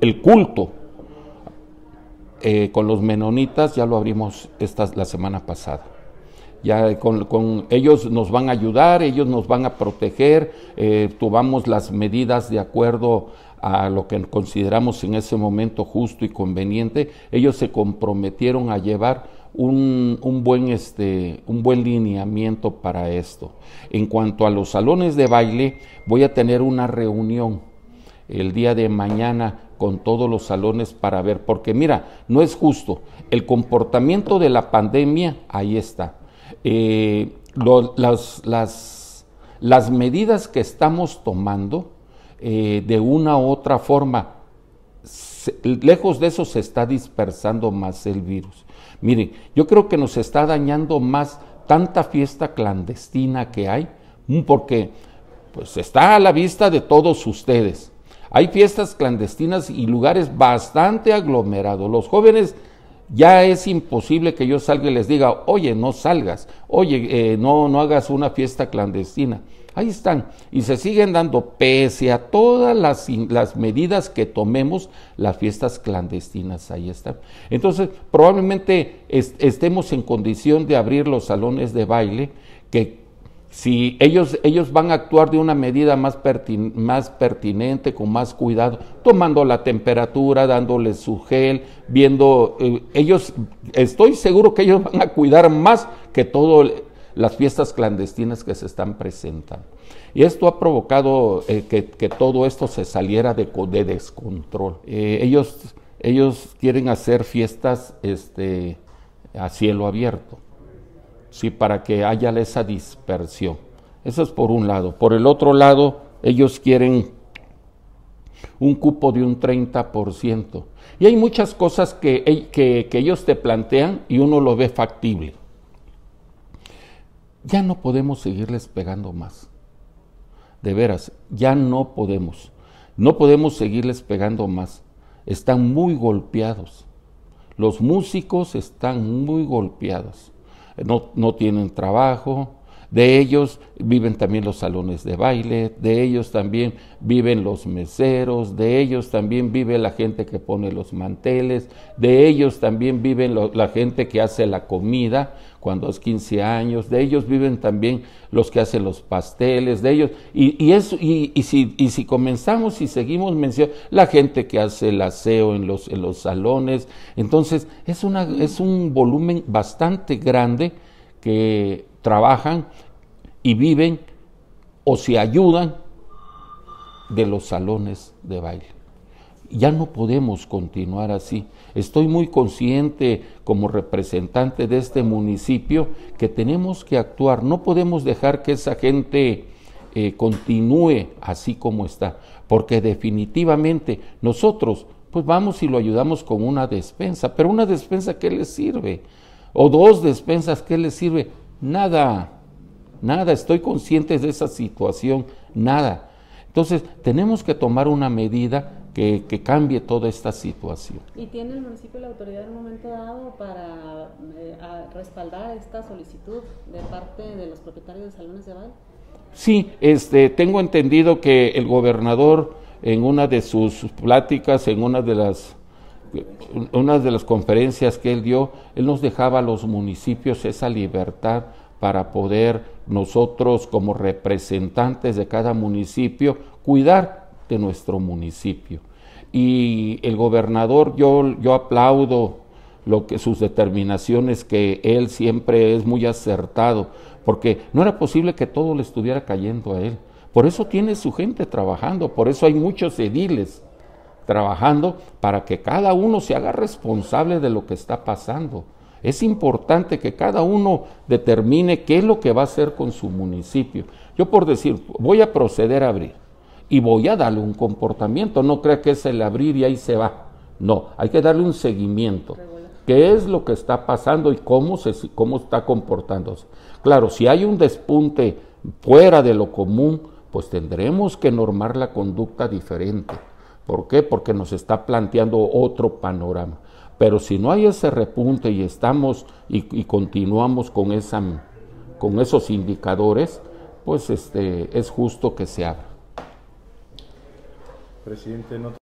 el culto eh, con los menonitas ya lo abrimos esta, la semana pasada. Ya con, ellos nos van a ayudar, ellos nos van a proteger, eh, tomamos las medidas de acuerdo a lo que consideramos en ese momento justo y conveniente. Ellos se comprometieron a llevar un, un, buen, este, un buen lineamiento para esto. En cuanto a los salones de baile, voy a tener una reunión el día de mañana con todos los salones para ver, porque mira, no es justo. El comportamiento de la pandemia, ahí está. Eh, las, medidas que estamos tomando, eh, de una u otra forma, lejos de eso se está dispersando más el virus. Mire, yo creo que nos está dañando más tanta fiesta clandestina que hay, porque pues está a la vista de todos ustedes hay fiestas clandestinas y lugares bastante aglomerados. Los jóvenes ya es imposible que yo salga y les diga, oye, no salgas, oye, eh, no, no hagas una fiesta clandestina. Ahí están y se siguen dando, pese a todas las, las medidas que tomemos, las fiestas clandestinas, ahí están. Entonces, probablemente estemos en condición de abrir los salones de baile que si ellos, van a actuar de una medida más, pertinente, con más cuidado, tomando la temperatura, dándoles su gel, viendo, eh, ellos, estoy seguro que ellos van a cuidar más que todas las fiestas clandestinas que se están presentando. Y esto ha provocado eh, que, todo esto se saliera de, de descontrol. Eh, ellos, ellos quieren hacer fiestas este, a cielo abierto. ¿sí? para que haya esa dispersión. Eso es por un lado. Por el otro lado, ellos quieren un cupo de un 30%. Y hay muchas cosas que, que, que ellos te plantean y uno lo ve factible. Ya no podemos seguirles pegando más. De veras, ya no podemos. No podemos seguirles pegando más. Están muy golpeados. Los músicos están muy golpeados no, no tienen trabajo, de ellos viven también los salones de baile, de ellos también viven los meseros, de ellos también vive la gente que pone los manteles, de ellos también viven la gente que hace la comida cuando es 15 años, de ellos viven también los que hacen los pasteles, de ellos, y, y, si, y si comenzamos y seguimos mencionando, la gente que hace el aseo en los, los salones, entonces es, una, es un volumen bastante grande que trabajan y viven o se ayudan de los salones de baile. Ya no podemos continuar así. Estoy muy consciente como representante de este municipio que tenemos que actuar. No podemos dejar que esa gente eh, continúe así como está, porque definitivamente nosotros pues vamos y lo ayudamos con una despensa, pero una despensa ¿qué le sirve, o dos despensas ¿qué les sirve, Nada, nada, estoy consciente de esa situación, nada. Entonces, tenemos que tomar una medida que, que cambie toda esta situación. ¿Y tiene el municipio la autoridad en un momento dado para eh, respaldar esta solicitud de parte de los propietarios de salones de baile? Sí, este, tengo entendido que el gobernador en una de sus pláticas, en una de las una de las conferencias que él dio, él nos dejaba a los municipios esa libertad para poder nosotros como representantes de cada municipio cuidar de nuestro municipio. Y el gobernador, yo, yo aplaudo lo que sus determinaciones que él siempre es muy acertado, porque no era posible que todo le estuviera cayendo a él. Por eso tiene su gente trabajando, por eso hay muchos ediles trabajando para que cada uno se haga responsable de lo que está pasando. Es importante que cada uno determine qué es lo que va a hacer con su municipio. Yo por decir, voy a proceder a abrir y voy a darle un comportamiento, no crea que es el abrir y ahí se va. No, hay que darle un seguimiento. ¿Qué es lo que está pasando y cómo, se, cómo está comportándose? Claro, si hay un despunte fuera de lo común, pues tendremos que normar la conducta diferente. ¿Por qué? Porque nos está planteando otro panorama. Pero si no hay ese repunte y estamos y, continuamos con, esa, con esos indicadores, pues este, es justo que se abra. Presidente, ¿no?